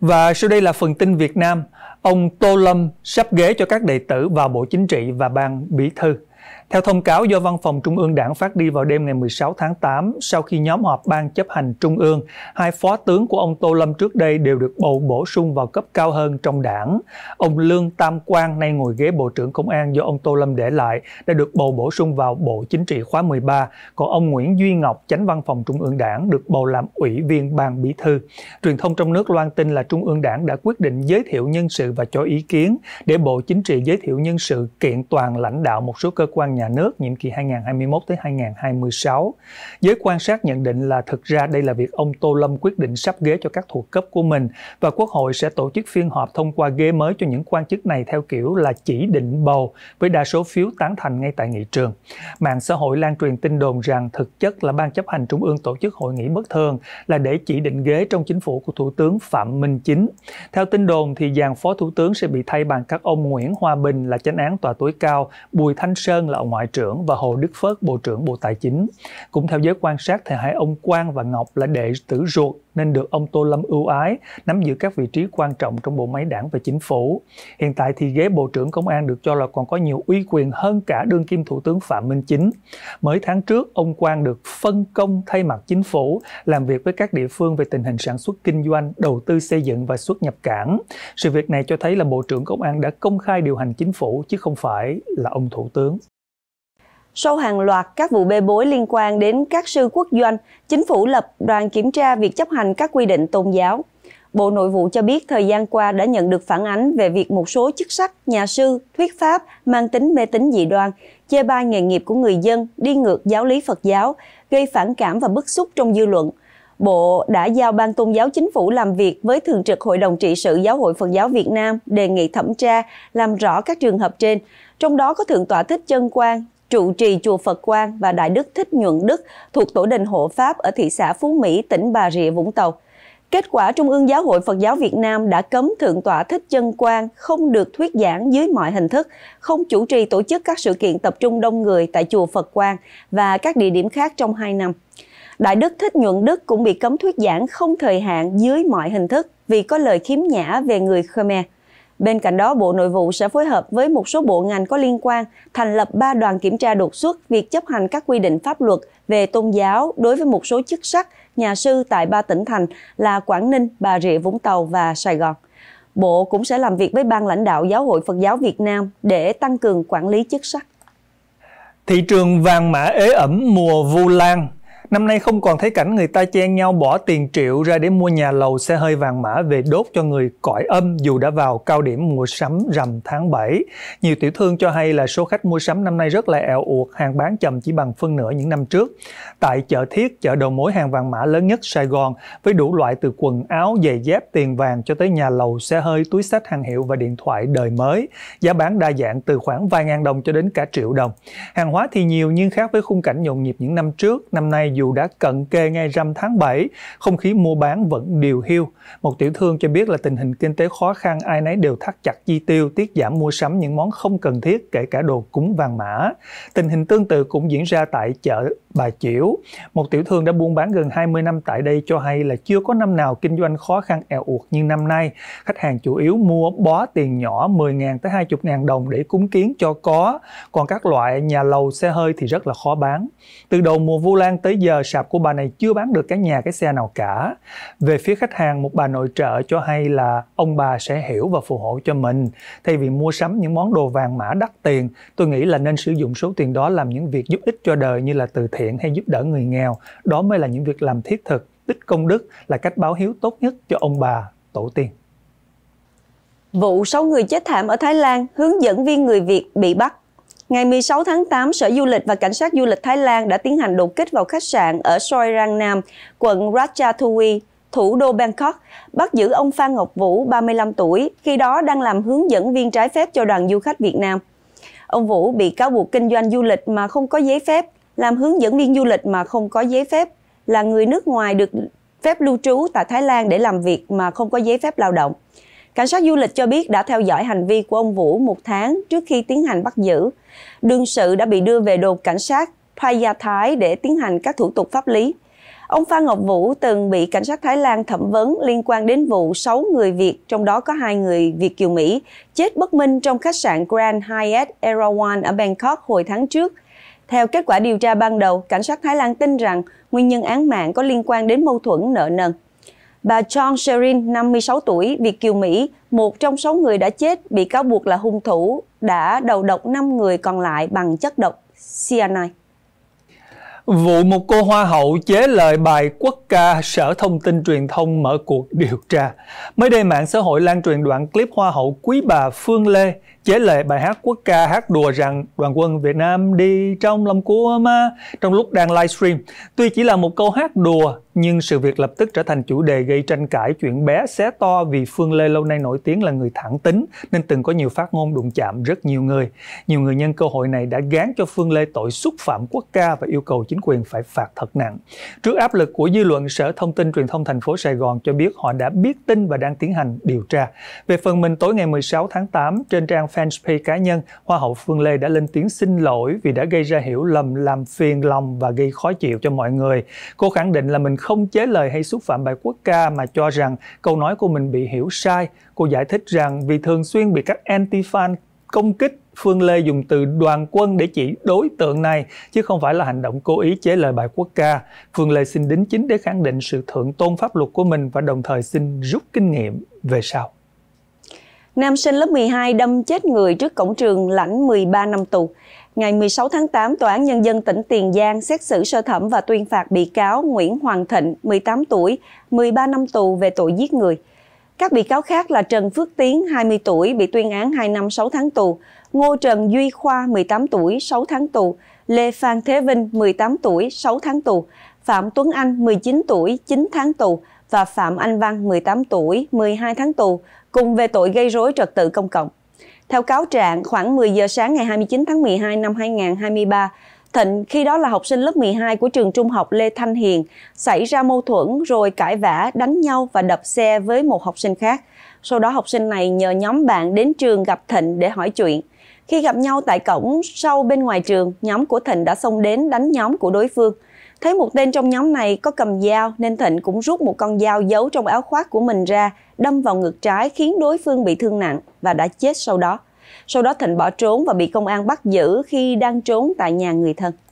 Và sau đây là phần tin Việt Nam. Ông Tô Lâm sắp ghế cho các đệ tử vào Bộ Chính trị và Ban Bí Thư. Theo thông cáo do Văn phòng Trung ương Đảng phát đi vào đêm ngày 16 tháng 8, sau khi nhóm họp Ban chấp hành Trung ương, hai phó tướng của ông Tô Lâm trước đây đều được bầu bổ sung vào cấp cao hơn trong đảng. Ông Lương Tam Quang, nay ngồi ghế Bộ trưởng Công an do ông Tô Lâm để lại, đã được bầu bổ sung vào Bộ Chính trị khóa 13, còn ông Nguyễn Duy Ngọc, tránh Văn phòng Trung ương Đảng, được bầu làm Ủy viên Ban Bí thư. Truyền thông trong nước loan tin là Trung ương Đảng đã quyết định giới thiệu nhân sự và cho ý kiến để Bộ Chính trị giới thiệu nhân sự kiện toàn lãnh đạo một số cơ quan nhà nước nhiệm kỳ 2021 tới 2026. Giới quan sát nhận định là thực ra đây là việc ông Tô Lâm quyết định sắp ghế cho các thuộc cấp của mình và Quốc hội sẽ tổ chức phiên họp thông qua ghế mới cho những quan chức này theo kiểu là chỉ định bầu với đa số phiếu tán thành ngay tại nghị trường. Mạng xã hội lan truyền tin đồn rằng thực chất là ban chấp hành trung ương tổ chức hội nghị bất thường là để chỉ định ghế trong chính phủ của Thủ tướng Phạm Minh Chính. Theo tin đồn thì dàn phó thủ tướng sẽ bị thay bằng các ông Nguyễn Hòa Bình là chánh án tòa tối cao, Bùi Thanh Sơn là ông Ngoại trưởng và Hồ Đức phớt Bộ trưởng Bộ Tài chính. Cũng theo giới quan sát thì hai ông Quang và Ngọc là đệ tử ruột nên được ông Tô Lâm ưu ái, nắm giữ các vị trí quan trọng trong bộ máy đảng và chính phủ. Hiện tại thì ghế Bộ trưởng Công an được cho là còn có nhiều uy quyền hơn cả đương kim Thủ tướng Phạm Minh Chính. Mới tháng trước, ông Quang được phân công thay mặt chính phủ làm việc với các địa phương về tình hình sản xuất kinh doanh, đầu tư xây dựng và xuất nhập cảng. Sự việc này cho thấy là Bộ trưởng Công an đã công khai điều hành chính phủ chứ không phải là ông Thủ tướng. Sau hàng loạt các vụ bê bối liên quan đến các sư quốc doanh, chính phủ lập đoàn kiểm tra việc chấp hành các quy định tôn giáo. Bộ Nội vụ cho biết thời gian qua đã nhận được phản ánh về việc một số chức sắc, nhà sư, thuyết pháp mang tính mê tín dị đoan, chê bai nghề nghiệp của người dân, đi ngược giáo lý Phật giáo, gây phản cảm và bức xúc trong dư luận. Bộ đã giao Ban Tôn giáo Chính phủ làm việc với Thường trực Hội đồng trị sự Giáo hội Phật giáo Việt Nam đề nghị thẩm tra, làm rõ các trường hợp trên, trong đó có Thượng tọa Thích Chân Quang, trụ trì chùa Phật Quang và Đại Đức Thích Nhuận Đức thuộc Tổ đình Hộ Pháp ở thị xã Phú Mỹ, tỉnh Bà Rịa, Vũng Tàu. Kết quả Trung ương Giáo hội Phật giáo Việt Nam đã cấm Thượng tọa Thích Chân Quang không được thuyết giảng dưới mọi hình thức, không chủ trì tổ chức các sự kiện tập trung đông người tại chùa Phật Quang và các địa điểm khác trong 2 năm. Đại đức Thích Nhuận Đức cũng bị cấm thuyết giảng không thời hạn dưới mọi hình thức vì có lời khiếm nhã về người Khmer. Bên cạnh đó, Bộ Nội vụ sẽ phối hợp với một số bộ ngành có liên quan thành lập 3 đoàn kiểm tra đột xuất việc chấp hành các quy định pháp luật về tôn giáo đối với một số chức sắc, nhà sư tại ba tỉnh thành là Quảng Ninh, Bà Rịa Vũng Tàu và Sài Gòn. Bộ cũng sẽ làm việc với ban lãnh đạo Giáo hội Phật giáo Việt Nam để tăng cường quản lý chức sắc. Thị trường vàng mã ế ẩm mùa vu lan Năm nay không còn thấy cảnh người ta chen nhau bỏ tiền triệu ra để mua nhà lầu xe hơi vàng mã về đốt cho người cõi âm dù đã vào cao điểm mua sắm rằm tháng 7. Nhiều tiểu thương cho hay là số khách mua sắm năm nay rất là eo uột, hàng bán chậm chỉ bằng phân nửa những năm trước. Tại chợ Thiết, chợ đầu mối hàng vàng mã lớn nhất Sài Gòn với đủ loại từ quần áo, giày dép, tiền vàng cho tới nhà lầu, xe hơi, túi sách hàng hiệu và điện thoại đời mới. Giá bán đa dạng từ khoảng vài ngàn đồng cho đến cả triệu đồng. Hàng hóa thì nhiều nhưng khác với khung cảnh nhộn nhịp những năm trước, năm nay dù đã cận kê ngay rằm tháng 7, không khí mua bán vẫn điều hiu. Một tiểu thương cho biết là tình hình kinh tế khó khăn, ai nấy đều thắt chặt chi tiêu, tiết giảm mua sắm những món không cần thiết, kể cả đồ cúng vàng mã. Tình hình tương tự cũng diễn ra tại chợ Bà Chiểu. Một tiểu thương đã buôn bán gần 20 năm tại đây cho hay là chưa có năm nào kinh doanh khó khăn eo uột như năm nay. Khách hàng chủ yếu mua bó tiền nhỏ 10.000 tới 20.000 đồng để cúng kiến cho có, còn các loại nhà lầu xe hơi thì rất là khó bán. Từ đầu mùa vu lan tới giờ giờ sạp của bà này chưa bán được cái nhà cái xe nào cả. Về phía khách hàng, một bà nội trợ cho hay là ông bà sẽ hiểu và phù hộ cho mình. Thay vì mua sắm những món đồ vàng mã đắt tiền, tôi nghĩ là nên sử dụng số tiền đó làm những việc giúp ích cho đời như là từ thiện hay giúp đỡ người nghèo. Đó mới là những việc làm thiết thực, tích công đức là cách báo hiếu tốt nhất cho ông bà, tổ tiên. Vụ 6 người chết thảm ở Thái Lan, hướng dẫn viên người Việt bị bắt Ngày 16 tháng 8, Sở Du lịch và Cảnh sát Du lịch Thái Lan đã tiến hành đột kích vào khách sạn ở Soi Rang Nam, quận Ratchathuli, thủ đô Bangkok, bắt giữ ông Phan Ngọc Vũ, 35 tuổi, khi đó đang làm hướng dẫn viên trái phép cho đoàn du khách Việt Nam. Ông Vũ bị cáo buộc kinh doanh du lịch mà không có giấy phép, làm hướng dẫn viên du lịch mà không có giấy phép, là người nước ngoài được phép lưu trú tại Thái Lan để làm việc mà không có giấy phép lao động. Cảnh sát du lịch cho biết đã theo dõi hành vi của ông Vũ một tháng trước khi tiến hành bắt giữ. Đương sự đã bị đưa về đồn cảnh sát Phaya Thái để tiến hành các thủ tục pháp lý. Ông Phan Ngọc Vũ từng bị cảnh sát Thái Lan thẩm vấn liên quan đến vụ 6 người Việt, trong đó có hai người Việt kiều Mỹ, chết bất minh trong khách sạn Grand Hyatt Erawan ở Bangkok hồi tháng trước. Theo kết quả điều tra ban đầu, cảnh sát Thái Lan tin rằng nguyên nhân án mạng có liên quan đến mâu thuẫn nợ nần. Bà John Sherin, 56 tuổi, Việt Kiều Mỹ, một trong số người đã chết bị cáo buộc là hung thủ, đã đầu độc 5 người còn lại bằng chất độc cyanide. Vụ một cô hoa hậu chế lời bài quốc ca Sở Thông tin Truyền thông mở cuộc điều tra. Mới đây mạng xã hội lan truyền đoạn clip hoa hậu quý bà Phương Lê chế lệ bài hát quốc ca hát đùa rằng đoàn quân Việt Nam đi trong lòng của ma trong lúc đang livestream. Tuy chỉ là một câu hát đùa nhưng sự việc lập tức trở thành chủ đề gây tranh cãi chuyện bé xé to vì Phương Lê lâu nay nổi tiếng là người thẳng tính nên từng có nhiều phát ngôn đụng chạm rất nhiều người. Nhiều người nhân cơ hội này đã gán cho Phương Lê tội xúc phạm quốc ca và yêu cầu chính quyền phải phạt thật nặng. Trước áp lực của dư luận, Sở Thông tin Truyền thông thành phố Sài Gòn cho biết họ đã biết tin và đang tiến hành điều tra. Về phần mình tối ngày 16 tháng 8 trên trang fanpage cá nhân, Hoa hậu Phương Lê đã lên tiếng xin lỗi vì đã gây ra hiểu lầm, làm phiền lòng và gây khó chịu cho mọi người. Cô khẳng định là mình không chế lời hay xúc phạm bài quốc ca mà cho rằng câu nói của mình bị hiểu sai. Cô giải thích rằng vì thường xuyên bị các anti-fan công kích Phương Lê dùng từ đoàn quân để chỉ đối tượng này, chứ không phải là hành động cố ý chế lời bài quốc ca. Phương Lê xin đính chính để khẳng định sự thượng tôn pháp luật của mình và đồng thời xin rút kinh nghiệm về sau. Nam sinh lớp 12 đâm chết người trước cổng trường lãnh 13 năm tù. Ngày 16 tháng 8, Tòa án Nhân dân tỉnh Tiền Giang xét xử sơ thẩm và tuyên phạt bị cáo Nguyễn Hoàng Thịnh, 18 tuổi, 13 năm tù về tội giết người. Các bị cáo khác là Trần Phước Tiến, 20 tuổi, bị tuyên án 2 năm 6 tháng tù, Ngô Trần Duy Khoa, 18 tuổi, 6 tháng tù, Lê Phan Thế Vinh, 18 tuổi, 6 tháng tù, Phạm Tuấn Anh, 19 tuổi, 9 tháng tù và Phạm Anh Văn, 18 tuổi, 12 tháng tù cùng về tội gây rối trật tự công cộng. Theo cáo trạng, khoảng 10 giờ sáng ngày 29 tháng 12 năm 2023, Thịnh khi đó là học sinh lớp 12 của trường trung học Lê Thanh Hiền xảy ra mâu thuẫn rồi cãi vã, đánh nhau và đập xe với một học sinh khác. Sau đó học sinh này nhờ nhóm bạn đến trường gặp Thịnh để hỏi chuyện. Khi gặp nhau tại cổng sau bên ngoài trường, nhóm của Thịnh đã xông đến đánh nhóm của đối phương. Thấy một tên trong nhóm này có cầm dao nên Thịnh cũng rút một con dao giấu trong áo khoác của mình ra, đâm vào ngực trái khiến đối phương bị thương nặng và đã chết sau đó. Sau đó Thịnh bỏ trốn và bị công an bắt giữ khi đang trốn tại nhà người thân.